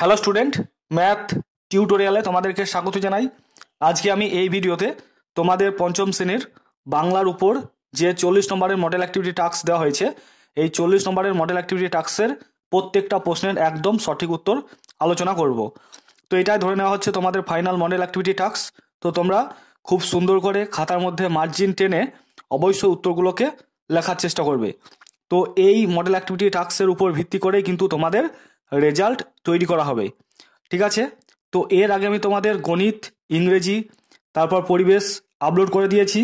hello student math টিউটোরিয়ালে তোমাদেরকে স্বাগত জানাই আজকে আমি এই ভিডিওতে তোমাদের পঞ্চম শ্রেণীর বাংলার উপর যে চল্লিশ নম্বরের মডেল অ্যাক্টিভিটি টাস্ক দেওয়া হয়েছে এই চল্লিশ নম্বরের মডেল অ্যাক্টিভিটি টাস্কের প্রত্যেকটা প্রশ্নের একদম সঠিক উত্তর আলোচনা করব তো এটাই ধরে নেওয়া হচ্ছে তোমাদের ফাইনাল মডেল অ্যাক্টিভিটি টাস্ক তো তোমরা খুব সুন্দর করে খাতার মধ্যে মার্জিন টেনে অবশ্যই উত্তরগুলোকে লেখার চেষ্টা করবে তো এই মডেল অ্যাক্টিভিটি টাস্কের উপর ভিত্তি করে কিন্তু তোমাদের রেজাল্ট তৈরি করা হবে ঠিক আছে তো এর আগে আমি তোমাদের গণিত ইংরেজি তারপর পরিবেশ আপলোড করে দিয়েছি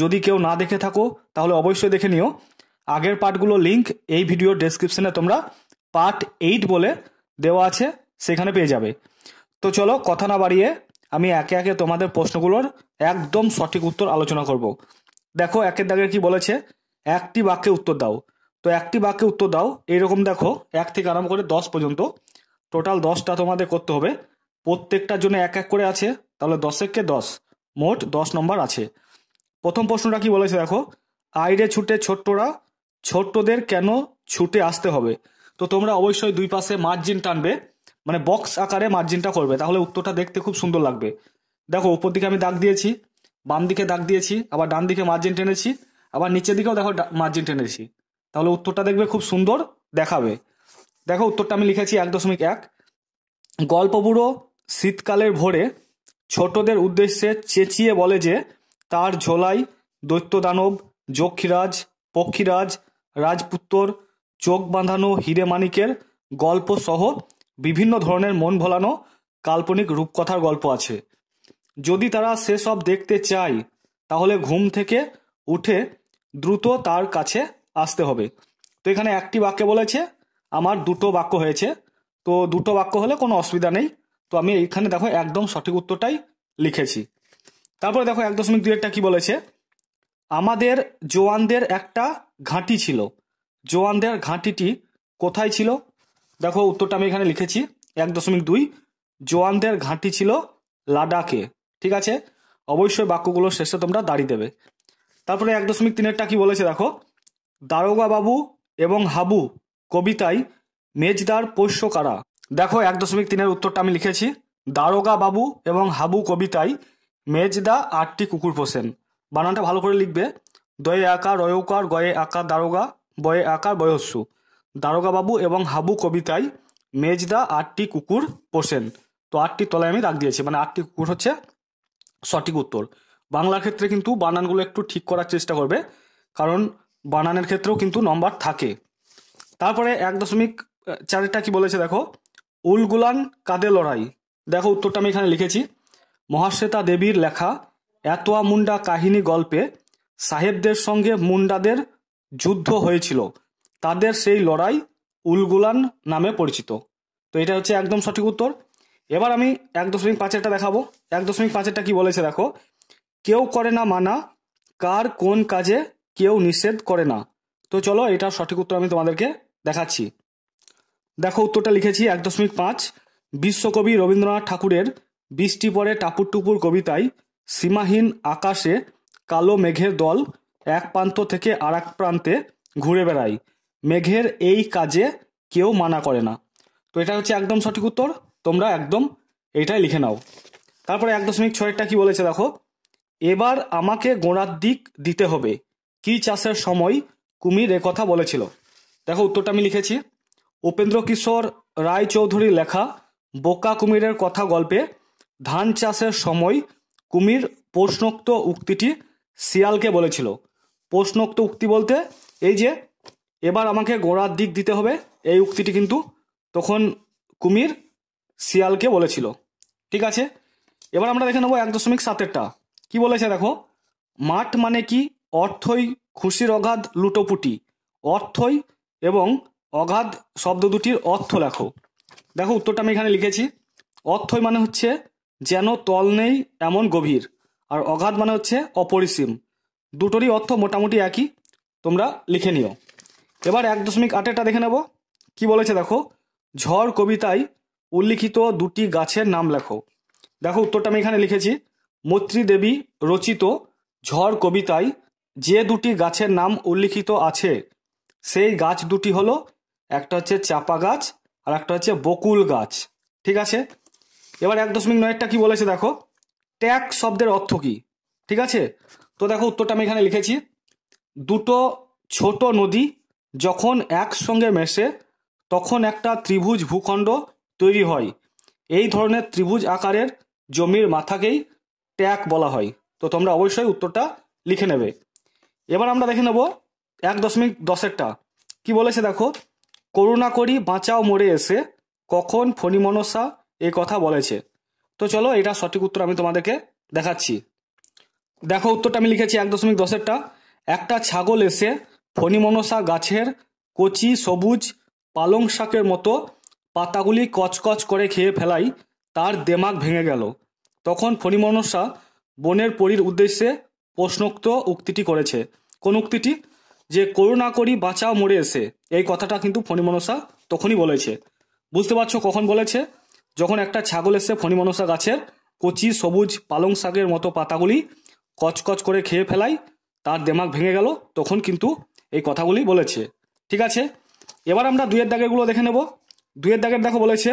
যদি কেউ না দেখে থাকো তাহলে অবশ্যই দেখে নিও আগের পার্টগুলো লিঙ্ক এই ভিডিও ডেসক্রিপশনে তোমরা পার্ট এইট বলে দেওয়া আছে সেখানে পেয়ে যাবে তো চলো কথা না বাড়িয়ে আমি একে একে তোমাদের প্রশ্নগুলোর একদম সঠিক উত্তর আলোচনা করব দেখো একের দাগের কি বলেছে একটি বাক্যে উত্তর দাও তো একটি বাক্যে উত্তর দাও এরকম দেখো এক থেকে আরম্ভ করে দশ পর্যন্ত টোটাল দশটা তোমাদের করতে হবে প্রত্যেকটার জন্য এক এক করে আছে তাহলে দশেককে দশ মোট দশ নম্বর আছে প্রথম প্রশ্নটা কি বলেছে দেখো আইরে ছুটে ছোট্টরা ছোট্টদের কেন ছুটে আসতে হবে তো তোমরা অবশ্যই দুই পাশে মার্জিন টানবে মানে বক্স আকারে মার্জিনটা করবে তাহলে উত্তরটা দেখতে খুব সুন্দর লাগবে দেখো উপর দিকে আমি দাগ দিয়েছি বাম দিকে দাগ দিয়েছি আবার ডান দিকে মার্জিন টেনেছি আবার নিচের দিকেও দেখো মার্জিন টেনেছি তাহলে উত্তরটা দেখবে খুব সুন্দর দেখাবে দেখো উত্তরটা আমি লিখেছি এক দশমিক এক গল্প বুড়ো শীতকালের ভোরে ছোটদের উদ্দেশ্যে চেঁচিয়ে বলে যে তার ঝোলাই দৈত্য দানব যক্ষীরাজ পক্ষীরাজ রাজপুত্তর চোখ বাঁধানো হিরে মানিকের গল্প সহ বিভিন্ন ধরনের মন ভোলানো কাল্পনিক রূপকথার গল্প আছে যদি তারা সেসব দেখতে চায় তাহলে ঘুম থেকে উঠে দ্রুত তার কাছে আসতে হবে তো এখানে একটি বাক্য বলেছে আমার দুটো বাক্য হয়েছে তো দুটো বাক্য হলে কোনো অসুবিধা নেই তো আমি এইখানে দেখো একদম সঠিক উত্তরটাই লিখেছি তারপরে দেখো এক দশমিক দুইয়েরটা কি বলেছে আমাদের জোয়ানদের একটা ঘাঁটি ছিল জোয়ানদের ঘাঁটিটি কোথায় ছিল দেখো উত্তরটা আমি এখানে লিখেছি এক দশমিক দুই জোয়ানদের ঘাঁটি ছিল লাডাকে ঠিক আছে অবশ্যই বাক্যগুলোর শেষে তোমরা দাঁড়িয়ে দেবে তারপরে এক দশমিক তিনেরটা কি বলেছে দেখো দারোগা বাবু এবং হাবু কবিতায় মেজদার পোষ্য কারা দেখো এক দশমিক তিনের উত্তরটা আমি লিখেছি দারোগা বাবু এবং হাবু কবিতায় মেজদা আটটি কুকুর পোষেন বানানটা ভালো করে লিখবে দয়ে আকার রয়কার গয়ে আকার দারোগা বয়ে আকার বয়স্যু দারোগা বাবু এবং হাবু কবিতায় মেজদা আটটি কুকুর পোষেন তো আটটি তলায় আমি রাখ দিয়েছি মানে আটটি কুকুর হচ্ছে সঠিক উত্তর বাংলার ক্ষেত্রে কিন্তু বানানগুলো একটু ঠিক করার চেষ্টা করবে কারণ বানানের ক্ষেত্রেও কিন্তু নম্বর থাকে তারপরে এক দশমিক চারেরটা কি বলেছে দেখো উলগুলান কাদের লড়াই দেখো উত্তরটা আমি এখানে লিখেছি মহাশ্বেতা দেবীর লেখা এতোয়া মুন্ডা কাহিনী গল্পে সাহেবদের সঙ্গে মুন্ডাদের যুদ্ধ হয়েছিল তাদের সেই লড়াই উলগুলান নামে পরিচিত তো এটা হচ্ছে একদম সঠিক উত্তর এবার আমি এক দশমিক পাঁচেরটা দেখাবো এক দশমিক পাঁচেরটা কি বলেছে দেখো কেউ করে না মানা কার কোন কাজে কেউ নিষেধ করে না তো চলো এটা সঠিক উত্তর আমি তোমাদেরকে দেখাচ্ছি দেখো উত্তরটা লিখেছি এক দশমিক পাঁচ বিশ্বকবি রবীন্দ্রনাথ ঠাকুরের বৃষ্টি পরে টাপুর টুপুর কবিতায় সীমাহীন আকাশে কালো মেঘের দল এক প্রান্ত থেকে আর এক প্রান্তে ঘুরে বেড়ায় মেঘের এই কাজে কেউ মানা করে না তো এটা হচ্ছে একদম সঠিক উত্তর তোমরা একদম এটাই লিখে নাও তারপরে এক দশমিক ছয়টা কি বলেছে দেখো এবার আমাকে গোড়ার দিক দিতে হবে কি চাষের সময় কুমির কথা বলেছিল দেখো উত্তরটা আমি লিখেছি উপেন্দ্র কিশোর রায়চৌধুরী লেখা বোকা কুমিরের কথা গল্পে ধান চাষের সময় কুমির প্রশ্নোক্ত উক্তিটি শিয়ালকে বলেছিল প্রশ্নোক্ত উক্তি বলতে এই যে এবার আমাকে গোড়ার দিক দিতে হবে এই উক্তিটি কিন্তু তখন কুমির শিয়ালকে বলেছিল ঠিক আছে এবার আমরা দেখে নেবো এক দশমিক সাতেরটা কী বলেছে দেখো মাঠ মানে কি অর্থই খুশির অগাধ লুটোপুটি অর্থই এবং অগাধ শব্দ দুটির অর্থ লেখো দেখো উত্তরটা আমি এখানে লিখেছি অর্থই মানে হচ্ছে যেন তল নেই এমন গভীর আর অগাধ মানে হচ্ছে অপরিসীম দুটোরই অর্থ মোটামুটি একই তোমরা লিখে নিও এবার এক দশমিক আটেরটা দেখে নেব কি বলেছে দেখো ঝড় কবিতায় উল্লিখিত দুটি গাছের নাম লেখো দেখো উত্তরটা আমি এখানে লিখেছি মৈত্রী দেবী রচিত ঝড় কবিতায় যে দুটি গাছের নাম উল্লিখিত আছে সেই গাছ দুটি হলো একটা হচ্ছে চাপা গাছ আর একটা হচ্ছে বকুল গাছ ঠিক আছে এবার এক দশমিক নয়টা কি বলেছে দেখো ট্যাক শব্দের অর্থ কি ঠিক আছে তো দেখো উত্তরটা আমি এখানে লিখেছি দুটো ছোট নদী যখন একসঙ্গে মেশে তখন একটা ত্রিভুজ ভূখণ্ড তৈরি হয় এই ধরনের ত্রিভুজ আকারের জমির মাথাকেই ট্যাক বলা হয় তো তোমরা অবশ্যই উত্তরটা লিখে নেবে এবার আমরা দেখে নেব এক দশমিক দশেরটা কি বলেছে দেখো করুণা করি বাঁচাও মরে এসে কখন ফণি মনসা এই কথা বলেছে তো চলো এটা সঠিক উত্তর আমি তোমাদেরকে দেখাচ্ছি দেখো উত্তরটা আমি লিখেছি এক দশমিক দশেরটা একটা ছাগল এসে মনসা গাছের কচি সবুজ পালং শাকের মতো পাতাগুলি কচকচ করে খেয়ে ফেলাই তার দেমাগ ভেঙে গেল তখন ফণিমনসা বনের পরীর উদ্দেশ্যে প্রশ্নোক্ত উক্তিটি করেছে কোন উক্তিটি যে করো না করি বাঁচাও মরে এসে এই কথাটা কিন্তু ফণিমনসা তখনই বলেছে বুঝতে পারছো কখন বলেছে যখন একটা ছাগল এসে ফণিমনসা গাছের কচি সবুজ পালং শাকের মতো পাতাগুলি কচকচ করে খেয়ে ফেলাই তার দেমাগ ভেঙে গেল তখন কিন্তু এই কথাগুলি বলেছে ঠিক আছে এবার আমরা দুয়ের দাগেরগুলো দেখে নেব দুয়ের দাগের দেখো বলেছে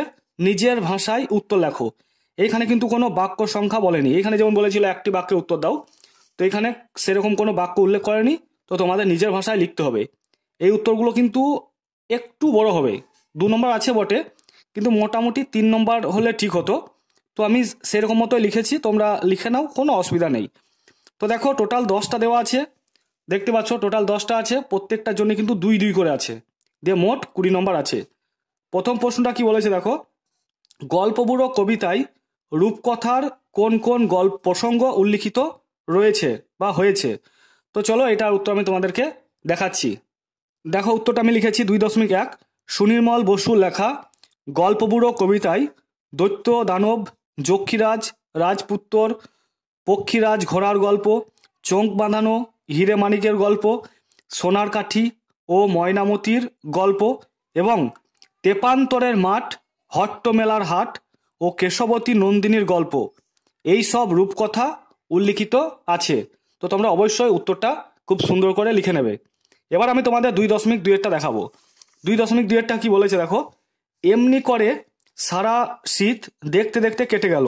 নিজের ভাষায় উত্তর লেখো এইখানে কিন্তু কোনো বাক্য সংখ্যা বলেনি এখানে যেমন বলেছিল একটি বাক্যের উত্তর দাও তো এখানে সেরকম কোনো বাক্য উল্লেখ করেনি তো তোমাদের নিজের ভাষায় লিখতে হবে এই উত্তরগুলো কিন্তু একটু বড় হবে দু নম্বর আছে বটে কিন্তু মোটামুটি তিন নম্বর হলে ঠিক হতো তো আমি সেরকম মতোই লিখেছি তোমরা লিখে নাও কোনো অসুবিধা নেই তো দেখো টোটাল দশটা দেওয়া আছে দেখতে পাচ্ছ টোটাল দশটা আছে প্রত্যেকটার জন্য কিন্তু দুই দুই করে আছে দিয়ে মোট কুড়ি নম্বর আছে প্রথম প্রশ্নটা কি বলেছে দেখো গল্পবুড়ো কবিতায় রূপকথার কোন কোন গল্প প্রসঙ্গ উল্লিখিত রয়েছে বা হয়েছে তো চলো এটার উত্তর আমি তোমাদেরকে দেখাচ্ছি দেখো উত্তরটা আমি লিখেছি দুই দশমিক এক সুনির্মল বসু লেখা গল্পবুড়ো কবিতায় দৈত্য দানব যক্ষীরাজ রাজপুত্তর পক্ষীরাজ ঘোড়ার গল্প চোখ বাঁধানো হিরে মানিকের গল্প সোনার কাঠি ও ময়নামতির গল্প এবং তেপান্তরের মাঠ হট্টমেলার হাট ও কেশবতী নন্দিনীর গল্প এই সব রূপকথা উল্লিখিত আছে তো তোমরা অবশ্যই উত্তরটা খুব সুন্দর করে লিখে নেবে এবার আমি তোমাদের দুই দশমিক দুয়েরটা দেখাবো দুই দশমিক দুয়েরটা কি বলেছে দেখো এমনি করে সারা শীত দেখতে দেখতে কেটে গেল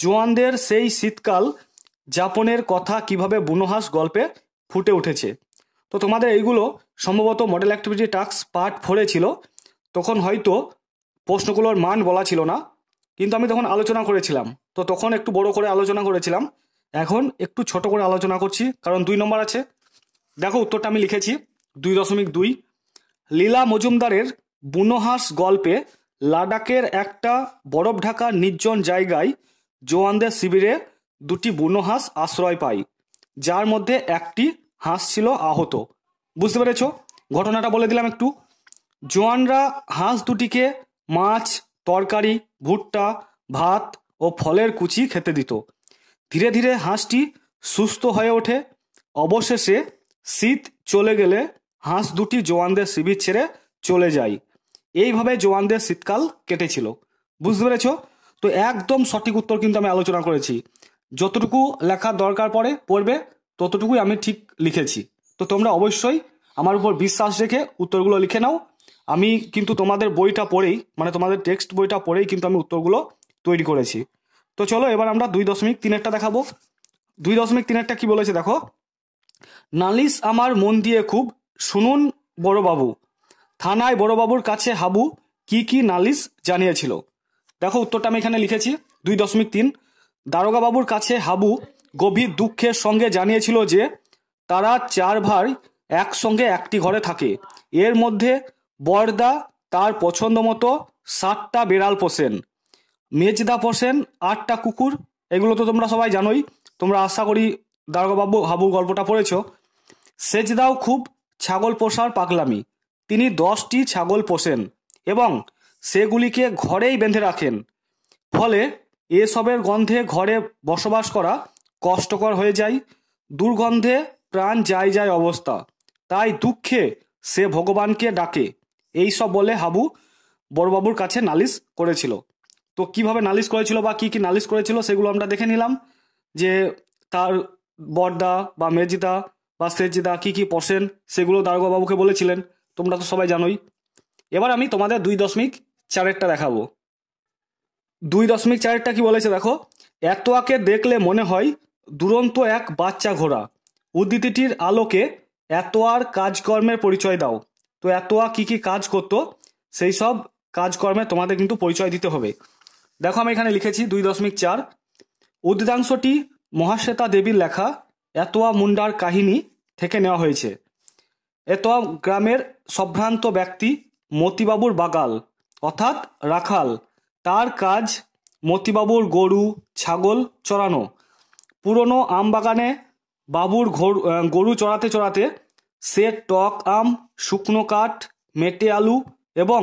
জোয়ানদের সেই শীতকাল যাপনের কথা কিভাবে বুনোহাস গল্পে ফুটে উঠেছে তো তোমাদের এইগুলো সম্ভবত মডেল অ্যাক্টিভিটি টাস্ক পার্ট ফোরে ছিল তখন হয়তো প্রশ্নগুলোর মান বলা ছিল না কিন্তু আমি তখন আলোচনা করেছিলাম তো তখন একটু বড় করে আলোচনা করেছিলাম এখন একটু ছোট করে আলোচনা করছি কারণ দুই নম্বর আছে দেখো উত্তরটা আমি লিখেছি দুই দশমিক দুই লীলা মজুমদারের বুনহাস গল্পে লাডাখের একটা বরফ ঢাকা নির্জন জায়গায় জোয়ানদের শিবিরে দুটি বুনহাস আশ্রয় পায় যার মধ্যে একটি হাঁস ছিল আহত বুঝতে পেরেছ ঘটনাটা বলে দিলাম একটু জোয়ানরা হাঁস দুটিকে মাছ তরকারি ভুট্টা ভাত ও ফলের কুচি খেতে দিত ধীরে ধীরে হাঁসটি সুস্থ হয়ে ওঠে অবশেষে শীত চলে গেলে হাঁস দুটি জোয়ানদের শিবির ছেড়ে চলে যায় এইভাবে জোয়ানদের শীতকাল কেটেছিল বুঝতে পেরেছ তো একদম সঠিক উত্তর কিন্তু আমি আলোচনা করেছি যতটুকু লেখার দরকার পড়ে পড়বে ততটুকুই আমি ঠিক লিখেছি তো তোমরা অবশ্যই আমার উপর বিশ্বাস রেখে উত্তরগুলো লিখে নাও আমি কিন্তু তোমাদের বইটা পড়েই মানে তোমাদের টেক্সট বইটা পড়েই কিন্তু আমি উত্তরগুলো তৈরি করেছি তো চলো এবার আমরা দুই দশমিক তিনেরটা দেখাবো দুই দশমিক তিনেরটা কি বলেছে দেখো নালিশ আমার মন দিয়ে খুব শুনুন বড়বাবু থানায় বড়বাবুর কাছে হাবু কি কি নালিশ জানিয়েছিল দেখো উত্তরটা আমি এখানে লিখেছি দুই দশমিক তিন দারোগাবাবুর কাছে হাবু গভীর দুঃখের সঙ্গে জানিয়েছিল যে তারা চার ভাই একসঙ্গে একটি ঘরে থাকে এর মধ্যে বর্দা তার পছন্দ মতো সাতটা বেড়াল পোষেন মেজদা পোষেন আটটা কুকুর এগুলো তো তোমরা সবাই জানোই তোমরা আশা করি দারোগাবাবু হাবু গল্পটা পড়েছ সেজদাও খুব ছাগল পোষার পাগলামি তিনি দশটি ছাগল পোষেন এবং সেগুলিকে ঘরেই বেঁধে রাখেন ফলে এসবের গন্ধে ঘরে বসবাস করা কষ্টকর হয়ে যায় দুর্গন্ধে প্রাণ যায় যায় অবস্থা তাই দুঃখে সে ভগবানকে ডাকে এই সব বলে হাবু বড়বাবুর কাছে নালিশ করেছিল তো কিভাবে নালিশ করেছিল বা কি কি নালিশ করেছিল সেগুলো আমরা দেখে নিলাম যে তার বর্দা বা মেজিদা বা সেজিদা কি কি পশেন সেগুলো বাবুকে বলেছিলেন তোমরা তো সবাই জানোই এবার আমি তোমাদের দুই দশমিক চারেরটা দেখাবো দুই দশমিক চারেরটা কি বলেছে দেখো এতোয়াকে দেখলে মনে হয় দুরন্ত এক বাচ্চা ঘোড়া উদ্ধৃতিটির আলোকে এতোয়ার কাজকর্মের পরিচয় দাও তো এতোয়া কি কি কাজ করতো সেই সব কাজকর্মে তোমাদের কিন্তু পরিচয় দিতে হবে দেখো আমি এখানে লিখেছি দুই দশমিক চার উদ্যাংশটি মহাশ্বেতা দেবীর লেখা এতোয়া মুন্ডার কাহিনী থেকে নেওয়া হয়েছে এতোয়া গ্রামের সম্ভ্রান্ত ব্যক্তি মতিবাবুর বাগাল অর্থাৎ রাখাল তার কাজ মতিবাবুর গরু ছাগল চড়ানো পুরনো আম বাগানে বাবুর গরু চড়াতে চড়াতে সে টক আম শুকনো কাঠ মেটে আলু এবং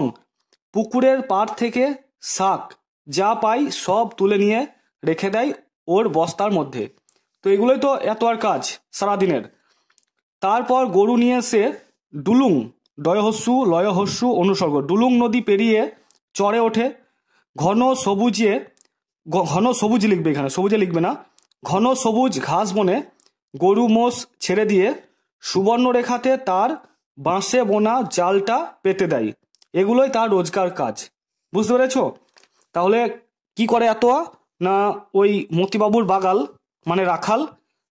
পুকুরের পাড় থেকে শাক যা পাই সব তুলে নিয়ে রেখে দেয় ওর বস্তার মধ্যে তো এগুলোই তো এত আর কাজ সারাদিনের তারপর গরু নিয়ে এসে ডুলুং ডয়হস্যু লয়হস্যু অনুসর্গ ডুলুং নদী পেরিয়ে চড়ে ওঠে ঘন সবুজে ঘন সবুজ লিখবে এখানে সবুজে লিখবে না ঘন সবুজ ঘাস বনে গরু মোষ ছেড়ে দিয়ে সুবর্ণরেখাতে তার বাঁশে বোনা জালটা পেতে দেয় এগুলোই তার রোজকার কাজ বুঝতে পেরেছো তাহলে কি করে এত না ওই মতিবাবুর বাগাল মানে রাখাল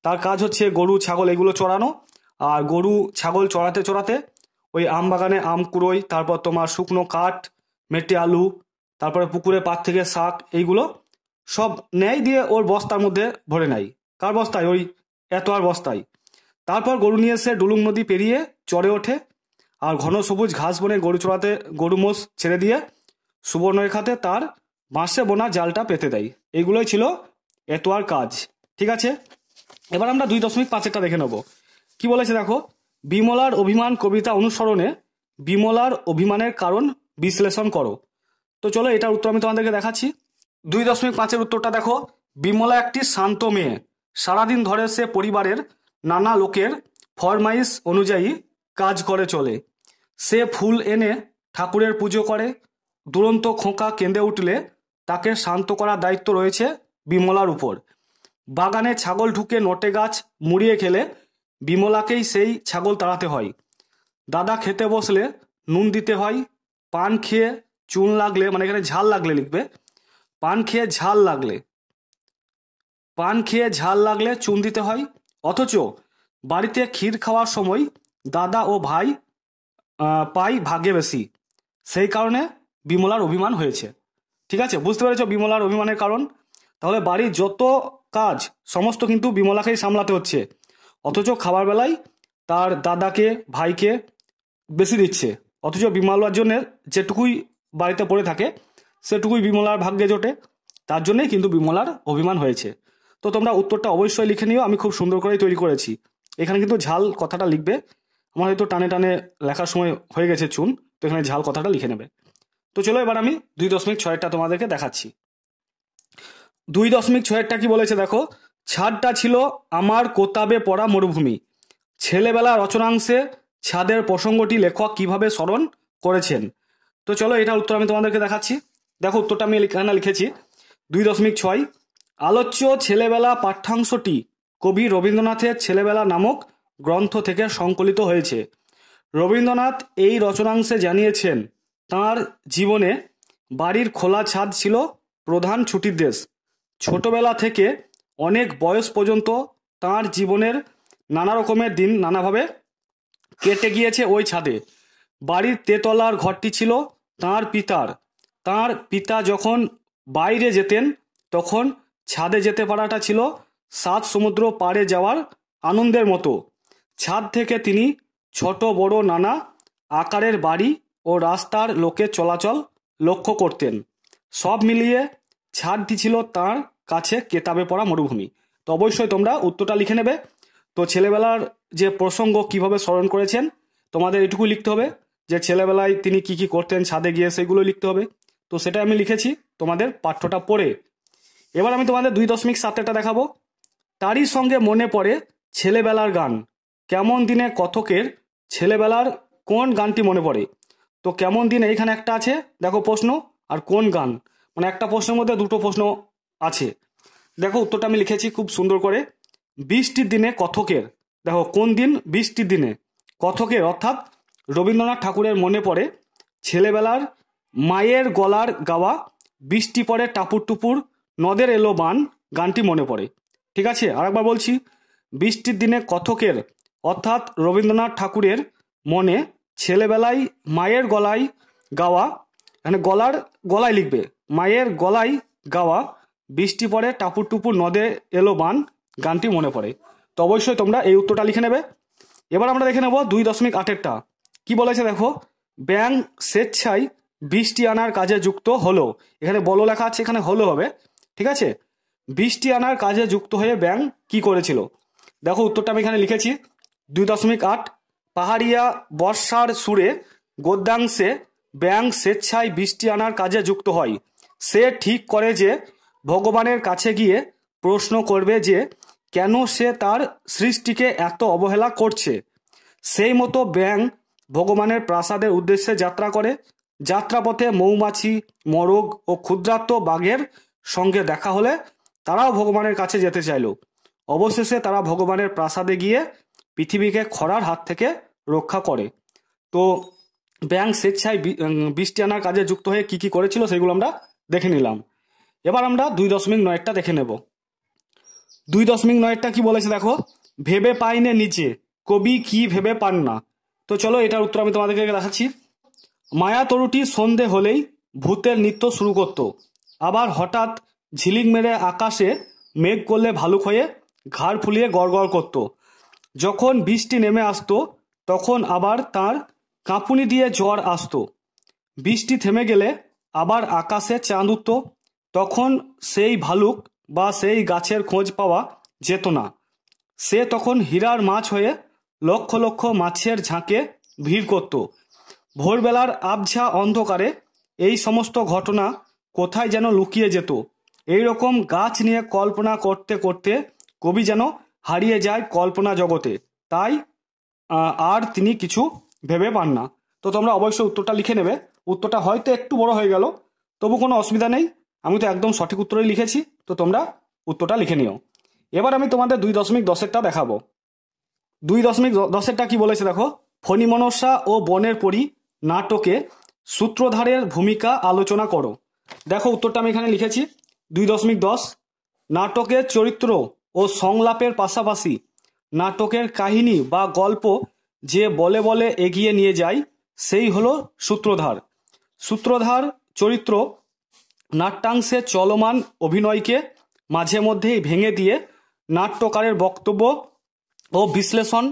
তার কাজ হচ্ছে গরু ছাগল এগুলো চড়ানো আর গরু ছাগল চড়াতে চড়াতে ওই আম বাগানে আম কুড়োই তারপর তোমার শুকনো কাঠ মেটে আলু তারপরে পুকুরে পাত থেকে শাক এইগুলো সব নেয় দিয়ে ওর বস্তার মধ্যে ভরে নেয় কার বস্তায় ওই এত আর বস্তায় তারপর গরু নিয়ে এসে ডুলুং নদী পেরিয়ে চড়ে ওঠে আর ঘন সবুজ ঘাস বনে গরু চড়াতে গরু মোষ ছেড়ে দিয়ে সুবর্ণরেখাতে তার বাঁশে বোনা জালটা পেতে দেয় এইগুলোই ছিল এতোয়ার কাজ ঠিক আছে এবার আমরা দুই দশমিক পাঁচেরটা দেখে নেব কি বলেছে দেখো বিমলার অভিমান কবিতা অনুসরণে বিমলার অভিমানের কারণ বিশ্লেষণ করো তো চলো এটার উত্তর আমি তোমাদেরকে দেখাচ্ছি দুই দশমিক পাঁচের উত্তরটা দেখো বিমলা একটি শান্ত মেয়ে সারাদিন ধরে সে পরিবারের নানা লোকের ফরমাইশ অনুযায়ী কাজ করে চলে সে ফুল এনে ঠাকুরের পুজো করে দুরন্ত খোঁকা কেঁদে উঠলে তাকে শান্ত করার দায়িত্ব রয়েছে বিমলার উপর বাগানে ছাগল ঢুকে নটে গাছ মুড়িয়ে খেলে বিমলাকেই সেই ছাগল তাড়াতে হয় দাদা খেতে বসলে নুন দিতে হয় পান খেয়ে চুন লাগলে মানে এখানে ঝাল লাগলে লিখবে পান খেয়ে ঝাল লাগলে পান খেয়ে ঝাল লাগলে চুন দিতে হয় অথচ বাড়িতে ক্ষীর খাওয়ার সময় দাদা ও ভাই পাই ভাগে বেশি সেই কারণে বিমলার অভিমান হয়েছে ঠিক আছে বুঝতে পেরেছ বিমলার অভিমানের কারণ তাহলে বাড়ির যত কাজ সমস্ত কিন্তু বিমলাকেই সামলাতে হচ্ছে অথচ খাবার বেলায় তার দাদাকে ভাইকে বেশি দিচ্ছে অথচ বিমলার জন্য যেটুকুই বাড়িতে পড়ে থাকে সেটুকুই বিমলার ভাগ্যে জোটে তার জন্যই কিন্তু বিমলার অভিমান হয়েছে তো তোমরা উত্তরটা অবশ্যই লিখে নিও আমি খুব সুন্দর করেই তৈরি করেছি এখানে কিন্তু ঝাল কথাটা লিখবে আমার হয়তো টানে টানে লেখার সময় হয়ে গেছে চুন তো এখানে ঝাল কথাটা লিখে নেবে তো চলো এবার আমি দুই দশমিক ছয়েরটা তোমাদেরকে দেখাচ্ছি দুই দশমিক ছয়েরটা কি বলেছে দেখো ছাদটা ছিল আমার কোতাবে পড়া মরুভূমি ছেলেবেলা রচনাংশে ছাদের প্রসঙ্গটি লেখক কিভাবে স্মরণ করেছেন তো চলো এটা উত্তর আমি তোমাদেরকে দেখাচ্ছি দেখো উত্তরটা আমি এখানে লিখেছি দুই দশমিক ছয় আলোচ্য ছেলেবেলা পাঠ্যাংশটি কবি রবীন্দ্রনাথের ছেলেবেলা নামক গ্রন্থ থেকে সংকলিত হয়েছে রবীন্দ্রনাথ এই রচনাংশে জানিয়েছেন তাঁর জীবনে বাড়ির খোলা ছাদ ছিল প্রধান ছুটির দেশ ছোটবেলা থেকে অনেক বয়স পর্যন্ত তাঁর জীবনের নানা রকমের দিন নানাভাবে কেটে গিয়েছে ওই ছাদে বাড়ির তেতলার ঘরটি ছিল তাঁর পিতার তাঁর পিতা যখন বাইরে যেতেন তখন ছাদে যেতে পারাটা ছিল সাত সমুদ্র পাড়ে যাওয়ার আনন্দের মতো ছাদ থেকে তিনি ছোট বড় নানা আকারের বাড়ি ও রাস্তার লোকের চলাচল লক্ষ্য করতেন সব মিলিয়ে ছাড়টি ছিল তাঁর কাছে কেতাবে পড়া মরুভূমি তো অবশ্যই তোমরা উত্তরটা লিখে নেবে তো ছেলেবেলার যে প্রসঙ্গ কিভাবে স্মরণ করেছেন তোমাদের এটুকু লিখতে হবে যে ছেলেবেলায় তিনি কি কি করতেন ছাদে গিয়ে সেগুলো লিখতে হবে তো সেটা আমি লিখেছি তোমাদের পাঠ্যটা পড়ে এবার আমি তোমাদের দুই দশমিক সাতটা দেখাবো তারই সঙ্গে মনে পড়ে ছেলেবেলার গান কেমন দিনে কথকের ছেলেবেলার কোন গানটি মনে পড়ে তো কেমন দিন এইখানে একটা আছে দেখো প্রশ্ন আর কোন গান মানে একটা প্রশ্নের মধ্যে দুটো প্রশ্ন আছে দেখো উত্তরটা আমি লিখেছি খুব সুন্দর করে বৃষ্টির দিনে কথকের দেখো কোন দিন বৃষ্টির দিনে কথকের অর্থাৎ রবীন্দ্রনাথ ঠাকুরের মনে পড়ে ছেলেবেলার মায়ের গলার গাওয়া বৃষ্টি পড়ে টাপুর টুপুর নদের এলো বান গানটি মনে পড়ে ঠিক আছে আরেকবার বলছি বৃষ্টির দিনে কথকের অর্থাৎ রবীন্দ্রনাথ ঠাকুরের মনে ছেলেবেলায় মায়ের গলায় গাওয়া মানে গলার গলায় লিখবে মায়ের গলায় গাওয়া বৃষ্টি পড়ে টাপুর টুপুর নদে এলো বান গানটি মনে পড়ে তো অবশ্যই তোমরা এই উত্তরটা লিখে নেবে এবার আমরা দেখে নেবো দুই দশমিক আটেরটা কি বলেছে দেখো ব্যাং স্বেচ্ছায় বৃষ্টি আনার কাজে যুক্ত হলো এখানে বলো লেখা আছে এখানে হলো হবে ঠিক আছে বৃষ্টি আনার কাজে যুক্ত হয়ে ব্যাং কি করেছিল দেখো উত্তরটা আমি এখানে লিখেছি দুই দশমিক আট পাহাড়িয়া বর্ষার সুরে গদ্যাংশে ব্যাং স্বেচ্ছায় বৃষ্টি আনার কাজে যুক্ত হয় সে ঠিক করে যে ভগবানের কাছে গিয়ে প্রশ্ন করবে যে কেন সে তার সৃষ্টিকে এত অবহেলা করছে সেই মতো ব্যাঙ ভগবানের প্রাসাদের উদ্দেশ্যে যাত্রা করে যাত্রাপথে মৌমাছি মরগ ও ক্ষুদ্রাত্ম বাঘের সঙ্গে দেখা হলে তারাও ভগবানের কাছে যেতে চাইল অবশেষে তারা ভগবানের প্রাসাদে গিয়ে পৃথিবীকে খরার হাত থেকে রক্ষা করে তো ব্যাংক স্বেচ্ছায় বৃষ্টি আনার কাজে যুক্ত হয়ে কি কি করেছিল সেগুলো আমরা দেখে নিলাম এবার আমরা দুই দশমিক নয়টা দেখে নেব দুই দশমিক নয়টা কি বলেছে দেখো ভেবে পাইনে নিচে কবি কি ভেবে পান না তো চলো এটার উত্তর আমি তোমাদেরকে দেখাচ্ছি মায়া তরুটি সন্ধে হলেই ভূতের নৃত্য শুরু করত আবার হঠাৎ ঝিলিক মেরে আকাশে মেঘ করলে ভালুক হয়ে ঘাড় ফুলিয়ে গড় গড় করতো যখন বৃষ্টি নেমে আসত তখন আবার তাঁর কাঁপুনি দিয়ে জ্বর আসত বৃষ্টি থেমে গেলে আবার আকাশে চাঁদ উঠত তখন সেই ভালুক বা সেই গাছের খোঁজ পাওয়া যেত না সে তখন হীরার মাছ হয়ে লক্ষ লক্ষ মাছের ঝাঁকে ভিড় করত ভোরবেলার আবঝা অন্ধকারে এই সমস্ত ঘটনা কোথায় যেন লুকিয়ে যেত এই রকম গাছ নিয়ে কল্পনা করতে করতে কবি যেন হারিয়ে যায় কল্পনা জগতে তাই আর তিনি কিছু ভেবে পান না তো তোমরা অবশ্যই উত্তরটা লিখে নেবে উত্তরটা হয়তো একটু বড় হয়ে গেল তবু কোনো অসুবিধা নেই আমি তো একদম সঠিক উত্তরই লিখেছি তো তোমরা উত্তরটা লিখে নিও এবার আমি তোমাদের দুই দশমিক দশেরটা দেখাবো দুই দশমিক দশেরটা কি বলেছে দেখো ফণিমনসা ও বনের পরি নাটকে সূত্রধারের ভূমিকা আলোচনা করো দেখো উত্তরটা আমি এখানে লিখেছি দুই দশমিক দশ নাটকের চরিত্র ও সংলাপের পাশাপাশি নাটকের কাহিনী বা গল্প যে বলে বলে এগিয়ে নিয়ে যায় সেই হল সূত্রধার সূত্রধার চরিত্র নাট্যাংশে চলমান অভিনয়কে মাঝে মধ্যেই ভেঙে দিয়ে নাট্যকারের বক্তব্য ও বিশ্লেষণ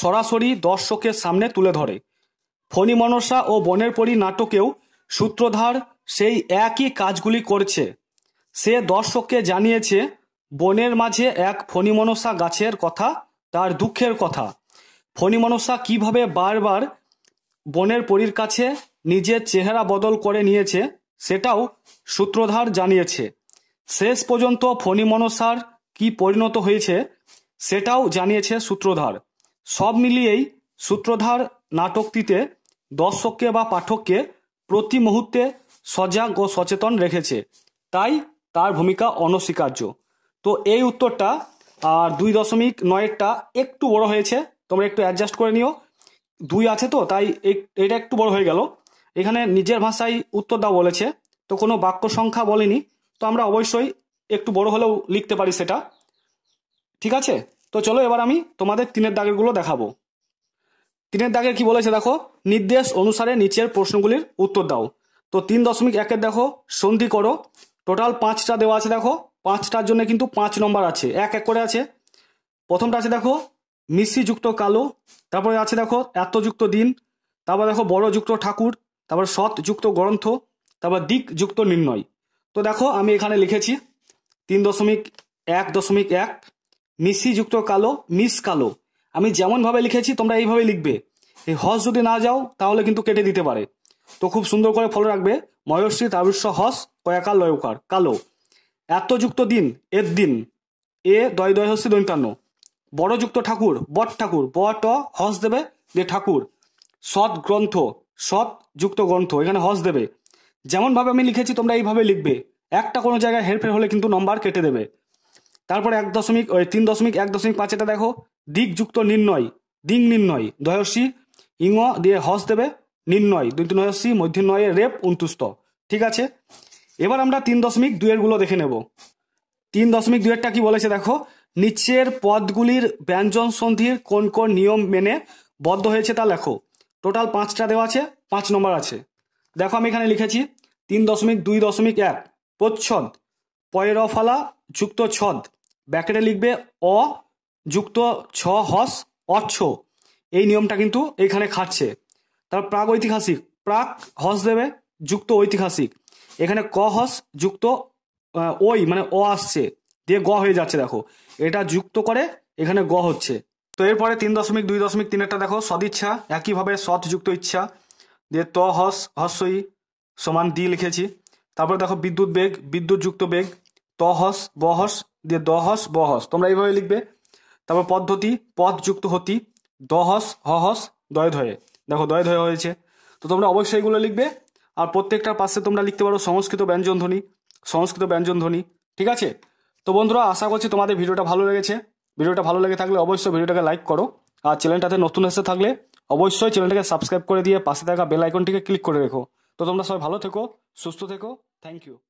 সরাসরি দর্শকের সামনে তুলে ধরে ফণি মনসা ও বনের পরি নাটকেও সূত্রধার সেই একই কাজগুলি করছে সে দর্শককে জানিয়েছে বনের মাঝে এক ফণিমনসা গাছের কথা তার দুঃখের কথা ফণিমনসা কিভাবে বারবার বনের পরীর কাছে নিজের চেহারা বদল করে নিয়েছে সেটাও সূত্রধার জানিয়েছে শেষ পর্যন্ত ফণিমনসার কি পরিণত হয়েছে সেটাও জানিয়েছে সূত্রধার সব মিলিয়েই সূত্রধার নাটকটিতে দর্শককে বা পাঠককে প্রতি মুহূর্তে সজাগ ও সচেতন রেখেছে তাই তার ভূমিকা অনস্বীকার্য তো এই উত্তরটা আর দুই দশমিক নয়েরটা একটু বড় হয়েছে তোমরা একটু অ্যাডজাস্ট করে নিও দুই আছে তো তাই এটা একটু বড় হয়ে গেল এখানে নিজের ভাষায় উত্তরটা বলেছে তো কোনো বাক্য সংখ্যা বলেনি তো আমরা অবশ্যই একটু বড় হলেও লিখতে পারি সেটা ঠিক আছে তো চলো এবার আমি তোমাদের তিনের দাগেরগুলো দেখাবো তিনের দাগের কি বলেছে দেখো নির্দেশ অনুসারে নিচের প্রশ্নগুলির উত্তর দাও তো তিন দশমিক একের দেখো সন্ধি করো টোটাল পাঁচটা দেওয়া আছে দেখো পাঁচটার জন্য কিন্তু পাঁচ নম্বর আছে এক এক করে আছে প্রথমটা আছে দেখো যুক্ত কালো তারপরে আছে দেখো এত্তযুক্ত দিন তারপর দেখো যুক্ত ঠাকুর তারপর সৎ যুক্ত গ্রন্থ তারপর দিক যুক্ত নির্ণয় তো দেখো আমি এখানে লিখেছি তিন দশমিক এক দশমিক এক যুক্ত কালো মিস কালো আমি যেমনভাবে লিখেছি তোমরা এইভাবে লিখবে এই হস যদি না যাও তাহলে কিন্তু কেটে দিতে পারে তো খুব সুন্দর করে ফলো রাখবে ময়শ্রী তাবিস্ব হস কয়াকাল লয়কার কালো এত যুক্ত দিন এর দিন এ দয় দয় হস্তি দৈতান্ন বড় যুক্ত ঠাকুর বট ঠাকুর বট হস দেবে দে ঠাকুর সৎ গ্রন্থ সৎ যুক্ত গ্রন্থ এখানে হস দেবে যেমনভাবে আমি লিখেছি তোমরা এইভাবে লিখবে একটা কোনো জায়গায় হেরফের হলে কিন্তু নম্বর কেটে দেবে তারপরে এক দশমিক ওই তিন দশমিক এক দশমিক পাঁচ এটা দেখো দিকযুক্ত নির্ণয় দিক নির্ণয় দয়সী ইঙ দিয়ে হস দেবে নির্ণয় দুই তিন হস্যি মধ্য নয়ে রেপ উন্তুস্ত ঠিক আছে এবার আমরা তিন দশমিক দুয়েরগুলো দেখে নেব তিন দশমিক দুয়েরটা কি বলেছে দেখো নিচের পদগুলির ব্যঞ্জন সন্ধির কোন কোন নিয়ম মেনে বদ্ধ হয়েছে তা লেখো টোটাল পাঁচটা দেওয়া আছে পাঁচ নম্বর আছে দেখো আমি এখানে লিখেছি তিন দশমিক দুই দশমিক এক প্রচ্ছদ পয়রফলা যুক্ত ছদ ব্যাকেটে লিখবে অ যুক্ত ছ হস অচ্ছ এই নিয়মটা কিন্তু এখানে খাচ্ছে তার প্রাক ঐতিহাসিক প্রাক হস দেবে যুক্ত ঐতিহাসিক এখানে ক হস যুক্ত ওই মানে অ আসছে দিয়ে গ হয়ে যাচ্ছে দেখো এটা যুক্ত করে এখানে গ হচ্ছে তো এরপরে তিন দশমিক দুই দশমিক তিন একটা দেখো সদিচ্ছা একইভাবে সৎ যুক্ত ইচ্ছা দিয়ে ত হস হস্যই সমান দি লিখেছি তারপরে দেখো বিদ্যুৎ বেগ বিদ্যুৎ যুক্ত বেগ ত হস বহস দিয়ে দহস বহস তোমরা এইভাবে লিখবে তারপর পদ্ধতি পথ যুক্ত হতি দহস হহস দয় ধয়ে দেখো দয় ধয়ে হয়েছে তো তোমরা অবশ্যই এগুলো লিখবে আর প্রত্যেকটার পাশে তোমরা লিখতে পারো সংস্কৃত ব্যঞ্জন ধ্বনি সংস্কৃত ব্যঞ্জন ধ্বনি ঠিক আছে তো বন্ধুরা আশা করছি তোমাদের ভিডিওটা ভালো লেগেছে ভিডিওটা ভালো লেগে থাকলে অবশ্যই ভিডিওটাকে লাইক করো আর চ্যানেলটাতে নতুন এসে থাকলে অবশ্যই চ্যানেলটাকে সাবস্ক্রাইব করে দিয়ে পাশে থাকা বেল আইকনটিকে ক্লিক করে রেখো তো তোমরা সবাই ভালো থেকো সুস্থ থেকো থ্যাংক ইউ